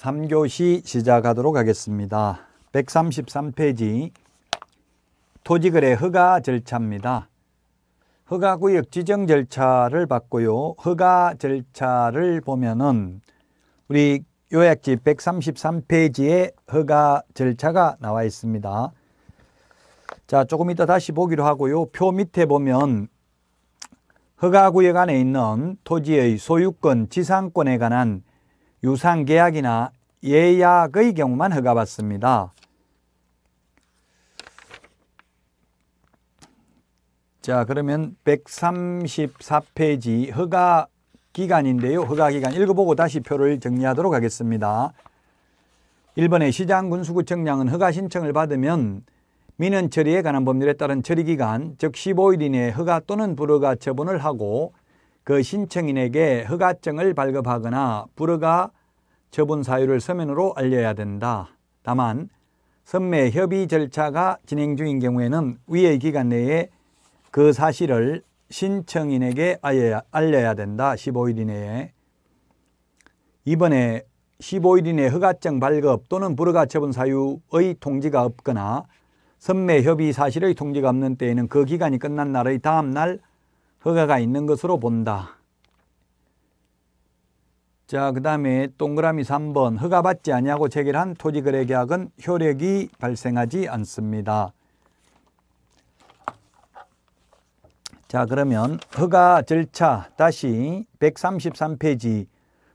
3교시 시작하도록 하겠습니다. 133페이지 토지거래 허가 절차입니다. 허가구역 지정 절차를 봤고요. 허가 절차를 보면은 우리 요약지 133페이지에 허가 절차가 나와 있습니다. 자, 조금 이따 다시 보기로 하고요. 표 밑에 보면 허가구역 안에 있는 토지의 소유권, 지상권에 관한 유상계약이나 예약의 경우만 허가받습니다. 자, 그러면 134페이지 허가 기간인데요. 허가 기간 읽어보고 다시 표를 정리하도록 하겠습니다. 1번에 시장군수구청장은 허가 신청을 받으면 민원 처리에 관한 법률에 따른 처리 기간, 즉 15일 이내에 허가 또는 불허가 처분을 하고 그 신청인에게 허가증을 발급하거나 불허가 처분 사유를 서면으로 알려야 된다. 다만 선매 협의 절차가 진행 중인 경우에는 위의 기간 내에 그 사실을 신청인에게 알려야 된다. 15일 이내에 이번에 15일 이내 허가증 발급 또는 불허가 처분 사유의 통지가 없거나 선매 협의 사실의 통지가 없는 때에는 그 기간이 끝난 날의 다음 날 허가가 있는 것으로 본다. 자, 그 다음에 동그라미 3번 허가받지 아니하고 체결한 토지거래계약은 효력이 발생하지 않습니다. 자, 그러면 허가 절차 다시 133페이지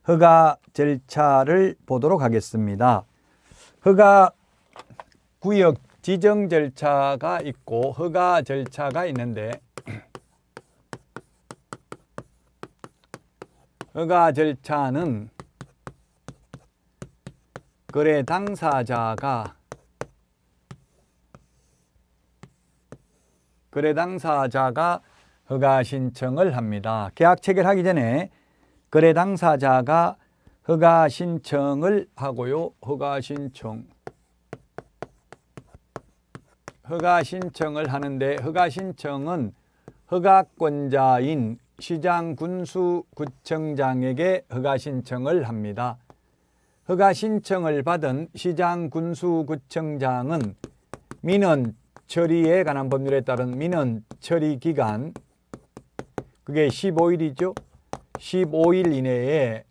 허가 절차를 보도록 하겠습니다. 허가 구역 지정 절차가 있고 허가 절차가 있는데 허가 절차는 거래 당사자가 거래 당사자가 허가 신청을 합니다. 계약 체결하기 전에 거래 당사자가 허가 신청을 하고요. 허가 신청 허가 신청을 하는데 허가 신청은 허가권자인 시장 군수 구청장에게 허가 신청을 합니다. 허가 신청을 받은 시장 군수 구청장은 민원 처리에 관한 법률에 따른 민원 처리 기간 그게 15일이죠. 15일 이내에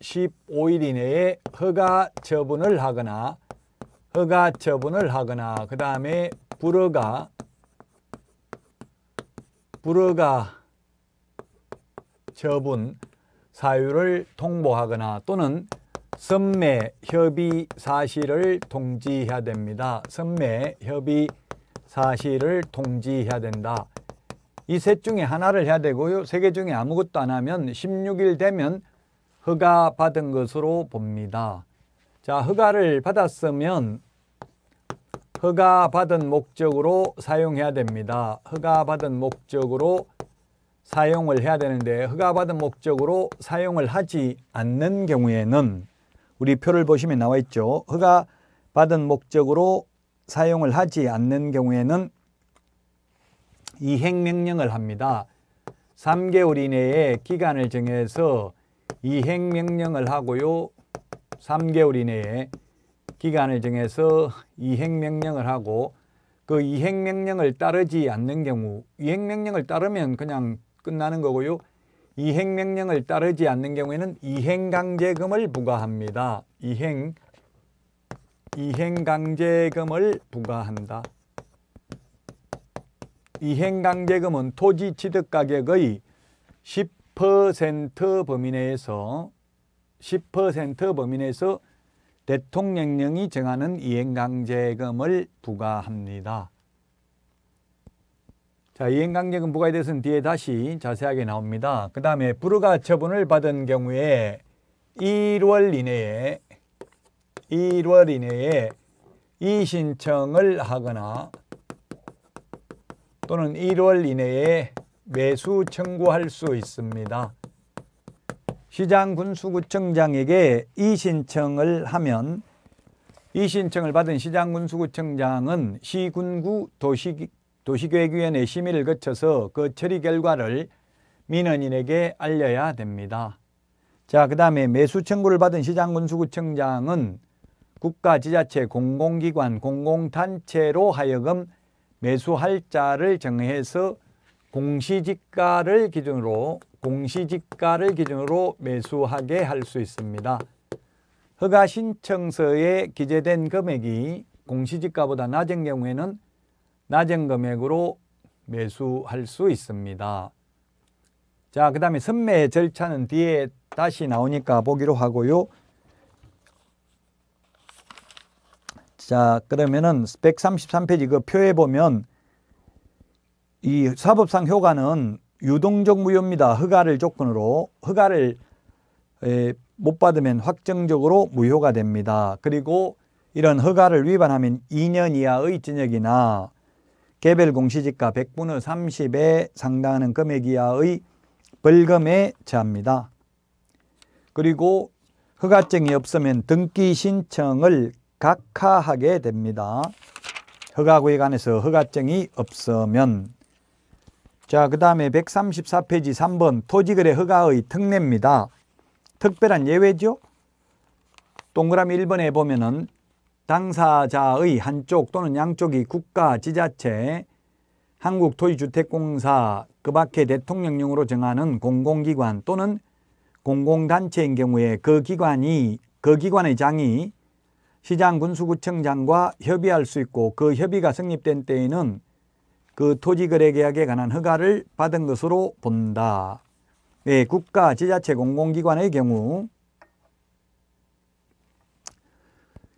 15일 이내에 허가 처분을 하거나 허가 처분을 하거나 그 다음에 불허가 불허가 처분, 사유를 통보하거나 또는 선매 협의 사실을 통지해야 됩니다. 선매 협의 사실을 통지해야 된다. 이 셋 중에 하나를 해야 되고요. 세 개 중에 아무것도 안 하면 16일 되면 허가 받은 것으로 봅니다. 자, 허가를 받았으면 허가 받은 목적으로 사용해야 됩니다. 허가 받은 목적으로 사용을 해야 되는데 허가받은 목적으로 사용을 하지 않는 경우에는 우리 표를 보시면 나와 있죠. 허가받은 목적으로 사용을 하지 않는 경우에는 이행명령을 합니다. 3개월 이내에 기간을 정해서 이행명령을 하고요. 3개월 이내에 기간을 정해서 이행명령을 하고 그 이행명령을 따르지 않는 경우 이행명령을 따르면 그냥 끝나는 거고요. 이행명령을 따르지 않는 경우에는 이행강제금을 부과합니다. 이행, 이행강제금을 부과한다. 이행강제금은 토지 취득 가격의 10% 범위 내에서 10% 범위 내에서 대통령령이 정하는 이행강제금을 부과합니다. 자, 이행강제금 부과에 대해서는 뒤에 다시 자세하게 나옵니다. 그 다음에 불허가 처분을 받은 경우에 1월 이내에 1월 이내에 이 신청을 하거나 또는 1월 이내에 매수 청구할 수 있습니다. 시장 군수구청장에게 이 신청을 하면 이 신청을 받은 시장 군수구청장은 시군구 도시 도시계획위원회 심의를 거쳐서 그 처리 결과를 민원인에게 알려야 됩니다. 자, 그 다음에 매수 청구를 받은 시장군수구청장은 국가, 지자체, 공공기관, 공공단체로 하여금 매수할 자를 정해서 공시지가를 기준으로 공시지가를 기준으로 매수하게 할 수 있습니다. 허가 신청서에 기재된 금액이 공시지가보다 낮은 경우에는 낮은 금액으로 매수할 수 있습니다. 자, 그 다음에 선매 절차는 뒤에 다시 나오니까 보기로 하고요. 자, 그러면은 133페이지 그 표에 보면 이 사법상 효과는 유동적 무효입니다. 허가를 조건으로 허가를 못 받으면 확정적으로 무효가 됩니다. 그리고 이런 허가를 위반하면 2년 이하의 징역이나 개별 공시지가 100분의 30에 상당하는 금액 이하의 벌금에 처합니다. 그리고 허가증이 없으면 등기 신청을 각하하게 됩니다. 허가구에 관해서 허가증이 없으면 자, 그 다음에 134페이지 3번 토지거래 허가의 특례입니다. 특별한 예외죠? 동그라미 1번에 보면은 당사자의 한쪽 또는 양쪽이 국가, 지자체, 한국토지주택공사, 그밖의 대통령령으로 정하는 공공기관 또는 공공단체인 경우에 그 기관이, 그 기관의 장이 시장군수구청장과 협의할 수 있고 그 협의가 성립된 때에는 그 토지거래계약에 관한 허가를 받은 것으로 본다. 예, 국가, 지자체, 공공기관의 경우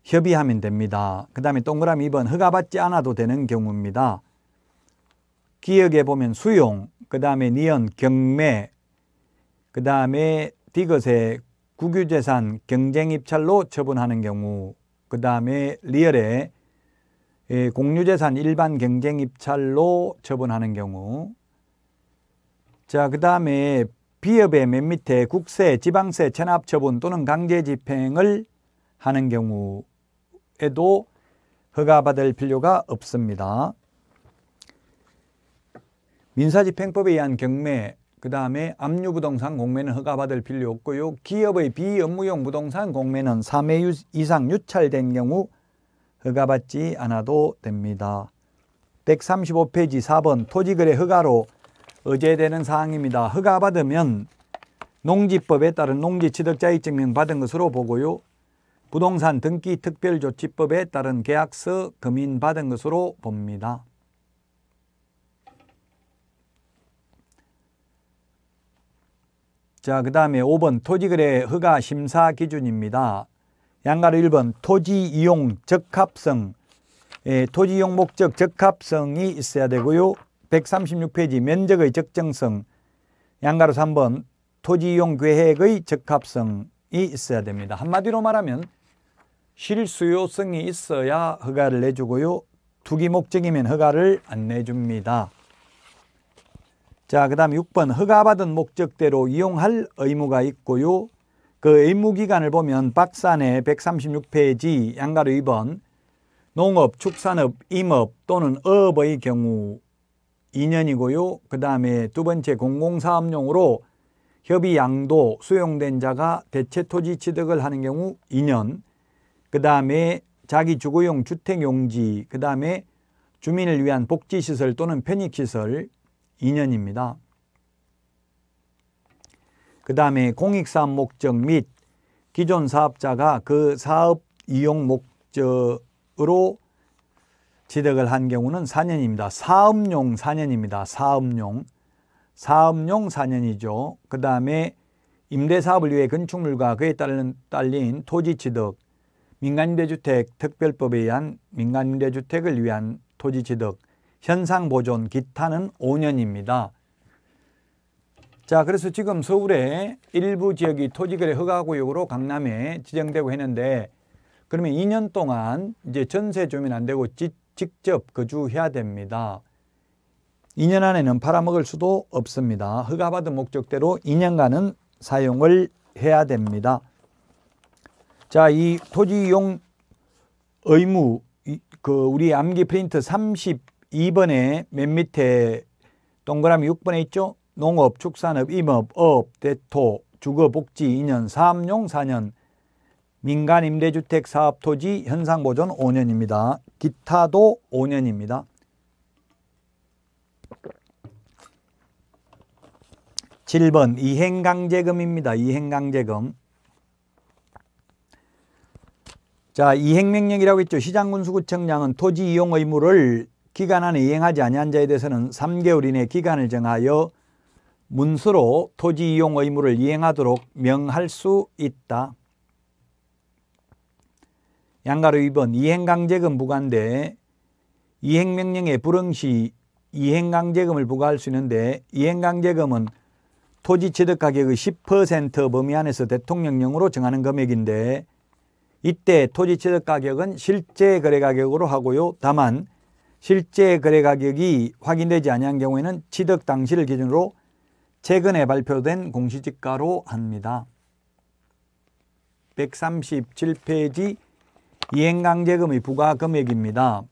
협의하면 됩니다. 그 다음에 동그라미 2번 허가받지 않아도 되는 경우입니다. 기역에 보면 수용, 그 다음에 니언 경매, 그 다음에 디귿에 국유재산 경쟁 입찰로 처분하는 경우, 그 다음에 리얼에 예, 공유재산 일반 경쟁 입찰로 처분하는 경우, 자, 그 다음에 비협의 맨 밑에 국세, 지방세, 체납 처분 또는 강제 집행을 하는 경우 경우에도 허가받을 필요가 없습니다. 민사집행법에 의한 경매, 그 다음에 압류부동산 공매는 허가받을 필요 없고요. 기업의 비업무용 부동산 공매는 3회 이상 유찰된 경우 허가받지 않아도 됩니다. 135페이지 4번 토지거래 허가로 의제되는 사항입니다. 허가받으면 농지법에 따른 농지취득자의 증명받은 것으로 보고요. 부동산 등기 특별조치법에 따른 계약서 금인받은 것으로 봅니다. 자, 그 다음에 5번 토지거래 허가 심사 기준입니다. 양가로 1번 토지 이용 적합성 예, 토지 이용 목적 적합성이 있어야 되고요. 136페이지 면적의 적정성 양가로 3번 토지 이용 계획의 적합성이 있어야 됩니다. 한마디로 말하면 실수요성이 있어야 허가를 내주고요. 투기 목적이면 허가를 안 내줍니다. 자, 그 다음 6번 허가받은 목적대로 이용할 의무가 있고요. 그 의무기간을 보면 박산의 136페이지 양가로 2번 농업, 축산업, 임업 또는 어업의 경우 2년이고요. 그 다음에 두 번째 공공사업용으로 협의 양도 수용된 자가 대체 토지 취득을 하는 경우 2년 그 다음에 자기 주거용 주택용지, 그 다음에 주민을 위한 복지시설 또는 편익시설 2년입니다. 그 다음에 공익사업 목적 및 기존 사업자가 그 사업 이용 목적으로 취득을 한 경우는 4년입니다. 사업용 4년입니다. 사업용. 사업용 4년이죠. 그 다음에 임대사업을 위해 건축물과 그에 따른 딸린 토지 취득, 민간임대주택 특별법에 의한 민간임대주택을 위한 토지취득, 현상보존 기타는 5년입니다. 자, 그래서 지금 서울의 일부 지역이 토지거래 허가구역으로 강남에 지정되고 했는데 그러면 2년 동안 이제 전세 주민 안 되고 지, 직접 거주해야 됩니다. 2년 안에는 팔아먹을 수도 없습니다. 허가받은 목적대로 2년간은 사용을 해야 됩니다. 자, 이 토지 이용 의무 그 우리 암기 프린트 32번에 맨 밑에 동그라미 6번에 있죠? 농업, 축산업, 임업, 업, 대토, 주거, 복지 2년, 사업용 4년, 민간 임대주택 사업 토지 현상 보존 5년입니다. 기타도 5년입니다. 7번 이행강제금입니다. 이행강제금. 자 이행명령이라고 했죠. 시장군수구청장은 토지 이용 의무를 기간 안에 이행하지 아니한 자에 대해서는 3개월 이내 기간을 정하여 문서로 토지 이용 의무를 이행하도록 명할 수 있다. 양가로 2번 이행강제금 부과인데 이행명령에 불응시 이행강제금을 부과할 수 있는데 이행강제금은 토지 취득가격의 10% 범위 안에서 대통령령으로 정하는 금액인데 이때 토지 취득 가격은 실제 거래 가격으로 하고요. 다만 실제 거래 가격이 확인되지 아니한 경우에는 취득 당시를 기준으로 최근에 발표된 공시지가로 합니다. 137페이지 이행강제금의 부과금액입니다.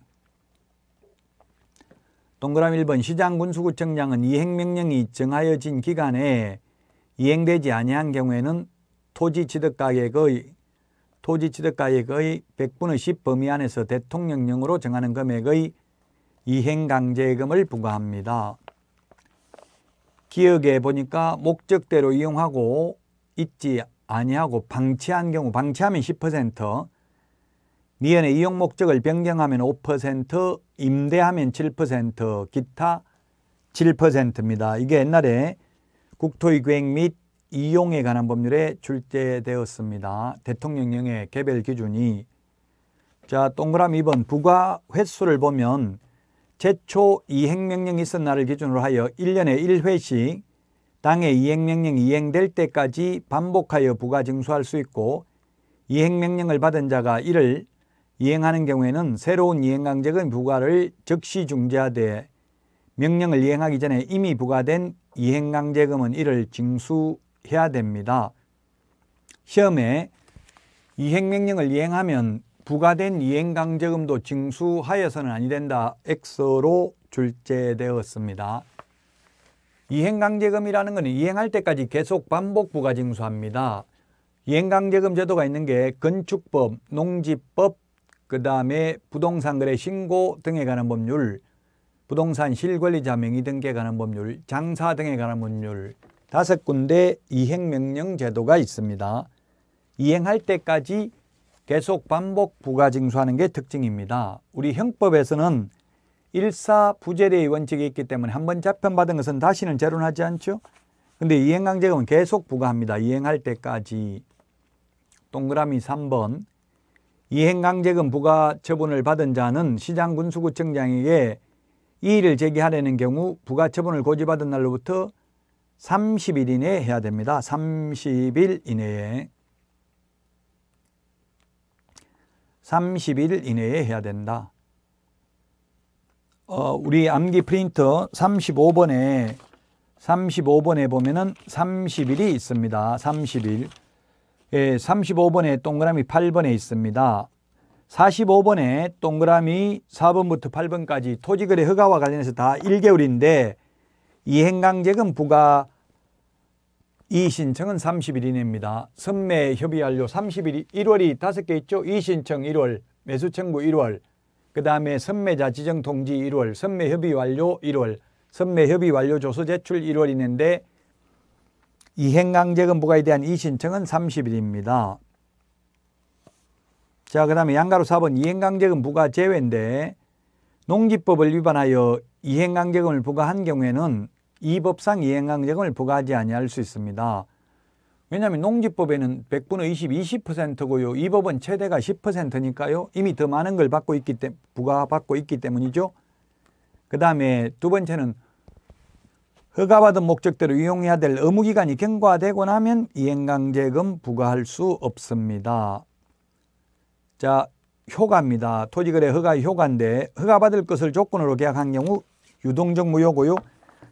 동그라미 1번 시장군수구청장은 이행명령이 정하여진 기간에 이행되지 아니한 경우에는 토지취득가격의 토지취득가액의 100분의 10 범위 안에서 대통령령으로 정하는 금액의 이행강제금을 부과합니다. 기억에 보니까 목적대로 이용하고 있지 아니하고 방치한 경우 방치하면 10% 미연의 이용 목적을 변경하면 5% 임대하면 7% 기타 7%입니다. 이게 옛날에 국토의 계획 및 이용에 관한 법률에 출제되었습니다. 대통령령의 개별 기준이 자 동그라미 2번 부과 횟수를 보면 최초 이행명령이 있었 날을 기준으로 하여 1년에 1회씩 당의 이행명령이 이행될 때까지 반복하여 부과 징수할 수 있고 이행명령을 받은 자가 이를 이행하는 경우에는 새로운 이행강제금 부과를 즉시 중지하되 명령을 이행하기 전에 이미 부과된 이행강제금은 이를 징수 해야 됩니다. 시험에 이행명령을 이행하면 부과된 이행강제금도 징수하여서는 아니 된다. X로 출제되었습니다. 이행강제금이라는 것은 이행할 때까지 계속 반복 부과 징수합니다. 이행강제금 제도가 있는 게 건축법, 농지법, 그 다음에 부동산 거래 신고 등에 관한 법률, 부동산 실권리자 명의 등에 관한 법률, 장사 등에 관한 법률, 다섯 군데 이행명령 제도가 있습니다. 이행할 때까지 계속 반복 부가징수하는 게 특징입니다. 우리 형법에서는 일사부재례의 원칙이 있기 때문에 한번재편받은 것은 다시는 재론하지 않죠. 근데 이행강제금은 계속 부과합니다. 이행할 때까지 동그라미 3번 이행강제금 부과 처분을 받은 자는 시장군수구청장에게 이의를 제기하려는 경우 부가 처분을 고지받은 날로부터 30일 이내에 해야 됩니다. 30일 이내에 30일 이내에 해야 된다. 어, 우리 암기 프린터 35번에 35번에 보면은 30일이 있습니다. 30일. 예, 35번에 동그라미 8번에 있습니다. 45번에 동그라미 4번부터 8번까지 토지거래 허가와 관련해서 다 1개월인데 이행강제금 부과 이 신청은 30일 이내입니다. 선매 협의 완료 30일, 1월이 다섯 개 있죠. 이 신청 1월, 매수 청구 1월, 그 다음에 선매자 지정 통지 1월, 선매 협의 완료 1월, 선매 협의 완료 조서 제출 1월 이내인데 이행강제금 부과에 대한 이 신청은 30일입니다. 자, 그 다음에 양가로 4번 이행강제금 부과 제외인데 농지법을 위반하여 이행강제금을 부과한 경우에는 이 법상 이행강제금을 부과하지 아니할 수 있습니다. 왜냐하면 농지법에는 100분의 20, 20%고요. 이 법은 최대가 10%니까요. 이미 더 많은 걸 받고 있기 때, 부과받고 있기 때문이죠. 그 다음에 두 번째는 허가받은 목적대로 이용해야 될 의무기간이 경과되고 나면 이행강제금 부과할 수 없습니다. 자, 효과입니다. 토지거래 허가 의 효과인데 허가받을 것을 조건으로 계약한 경우 유동적 무효고요.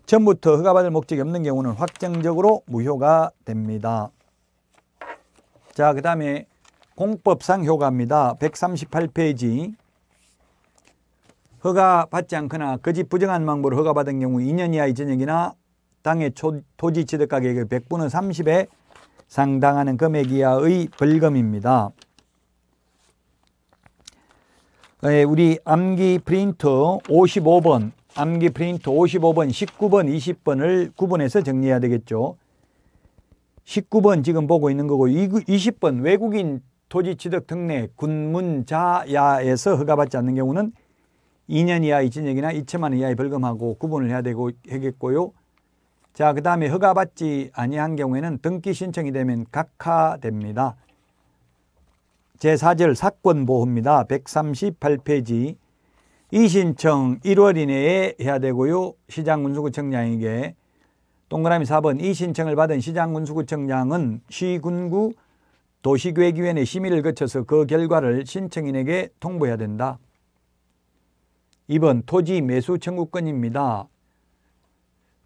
전부터 허가받을 목적이 없는 경우는 확정적으로 무효가 됩니다. 자, 그 다음에 공법상 효과입니다. 138페이지 허가받지 않거나 거짓 부정한 방법으로 허가받은 경우 2년 이하의 전역이나 땅의 토지 취득 가격의 100분의 30에 상당하는 금액 이하의 벌금입니다. 예, 우리 암기 프린터 55번 암기 프린트 55번, 19번, 20번을 구분해서 정리해야 되겠죠. 19번 지금 보고 있는 거고 20번 외국인 토지 취득 특례 군문자야에서 허가받지 않는 경우는 2년 이하의 징역이나 2천만 원 이하의 벌금하고 구분을 해야 되고 하겠고요. 자, 그 다음에 허가받지 아니한 경우에는 등기 신청이 되면 각하됩니다. 제4절 사건보호입니다. 138페이지 이 신청 1월 이내에 해야 되고요. 시장군수구청장에게 동그라미 4번 이 신청을 받은 시장군수구청장은 시군구 도시계획위원회 심의를 거쳐서 그 결과를 신청인에게 통보해야 된다. 2번 토지 매수 청구권입니다.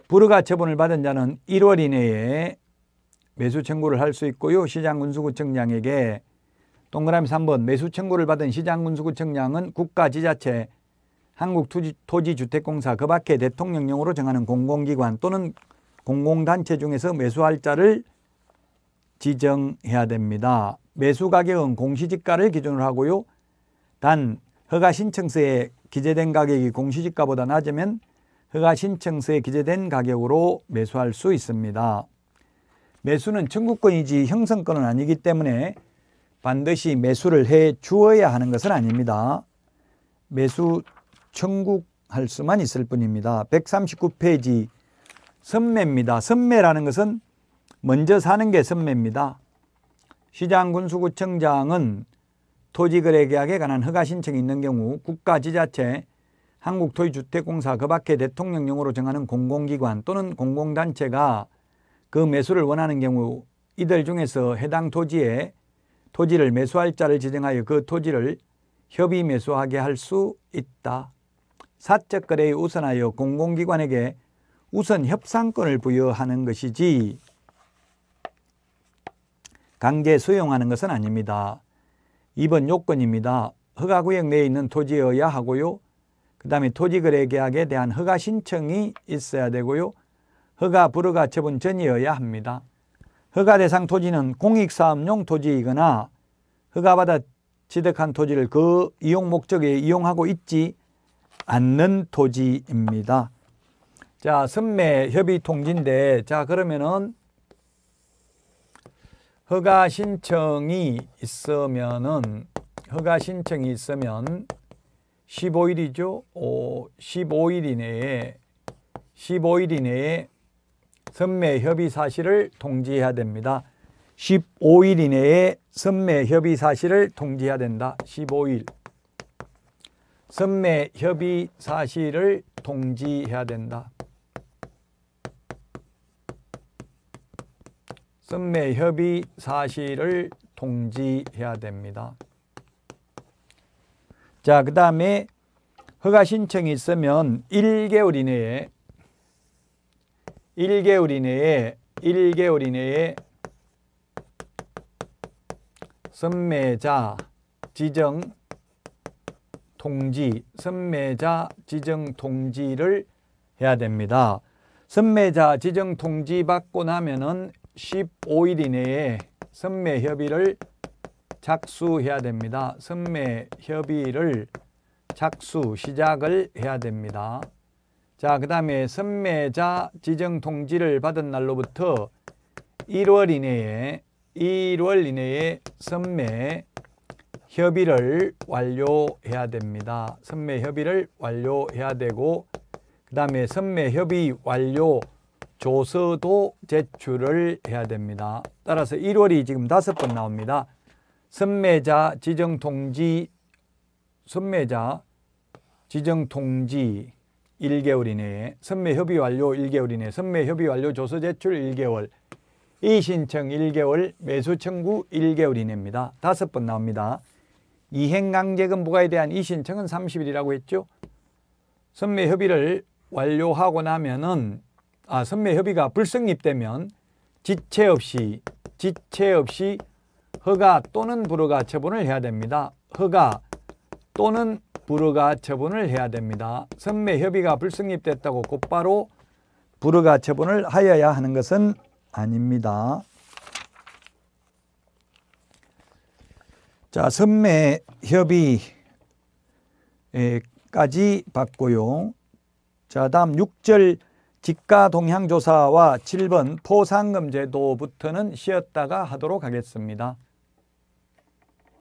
불허가 처분을 받은 자는 1월 이내에 매수 청구를 할 수 있고요. 시장군수구청장에게 동그라미 3번 매수 청구를 받은 시장군수구청장은 국가지자체 한국토지주택공사 그 밖에 대통령령으로 정하는 공공기관 또는 공공단체 중에서 매수할 자를 지정해야 됩니다. 매수가격은 공시지가를 기준으로 하고요. 단 허가신청서에 기재된 가격이 공시지가보다 낮으면 허가신청서에 기재된 가격으로 매수할 수 있습니다. 매수는 청구권이지 형성권은 아니기 때문에 반드시 매수를 해 주어야 하는 것은 아닙니다. 매수 청국할 수만 있을 뿐입니다. 139페이지 선매입니다. 선매라는 것은 먼저 사는 게 선매입니다. 시장군수구청장은 토지거래계약에 관한 허가신청이 있는 경우 국가지자체 한국토지주택공사 그밖의 대통령령으로 정하는 공공기관 또는 공공단체가 그 매수를 원하는 경우 이들 중에서 해당 토지에 토지를 매수할 자를 지정하여 그 토지를 협의 매수하게 할 수 있다. 사적 거래에 우선하여 공공기관에게 우선 협상권을 부여하는 것이지 강제 수용하는 것은 아닙니다. 2번 요건입니다. 허가구역 내에 있는 토지여야 하고요. 그 다음에 토지거래 계약에 대한 허가 신청이 있어야 되고요. 허가 불허가 처분 전이어야 합니다. 허가 대상 토지는 공익사업용 토지이거나 허가받아 취득한 토지를 그 이용 목적에 이용하고 있지 않는 토지입니다. 자, 선매 협의 통지인데 자, 그러면은 허가 신청이 있으면은 허가 신청이 있으면 15일이죠. 오, 15일 이내에 15일 이내에 선매 협의 사실을 통지해야 됩니다. 15일 이내에 선매 협의 사실을 통지해야 된다. 15일. 선매 협의 사실을 통지해야 된다. 선매 협의 사실을 통지해야 됩니다. 자, 그 다음에 허가 신청이 있으면 1개월 이내에 1개월 이내에 1개월 이내에 선매자 지정 통지, 선매자 지정 통지를 해야 됩니다. 선매자 지정 통지 받고 나면은 15일 이내에 선매 협의를 작수해야 됩니다. 선매 협의를 작수 시작을 해야 됩니다. 자, 그 다음에 선매자 지정 통지를 받은 날로부터 1월 이내에 1월 이내에 선매 협의를 완료해야 됩니다. 선매 협의를 완료해야 되고 그 다음에 선매 협의 완료 조서도 제출을 해야 됩니다. 따라서 1월이 지금 다섯 번 나옵니다. 선매자 지정 통지 선매자 지정 통지 1개월 이내에 선매 협의 완료 1개월 이내에 선매 협의 완료 조서 제출 1개월 이 신청 1개월 매수 청구 1개월 이내입니다. 다섯 번 나옵니다. 이행강제금부과에 대한 이 신청은 30일이라고 했죠. 선매 협의를 완료하고 나면은 아 선매 협의가 불성립되면 지체 없이 지체 없이 허가 또는 불허가 처분을 해야 됩니다. 허가 또는 불허가 처분을 해야 됩니다. 선매 협의가 불성립됐다고 곧바로 불허가 처분을 하여야 하는 것은 아닙니다. 자, 선매 협의까지 봤고요. 자, 다음 6절 직가 동향 조사와 7번 포상금 제도부터는 쉬었다가 하도록 하겠습니다.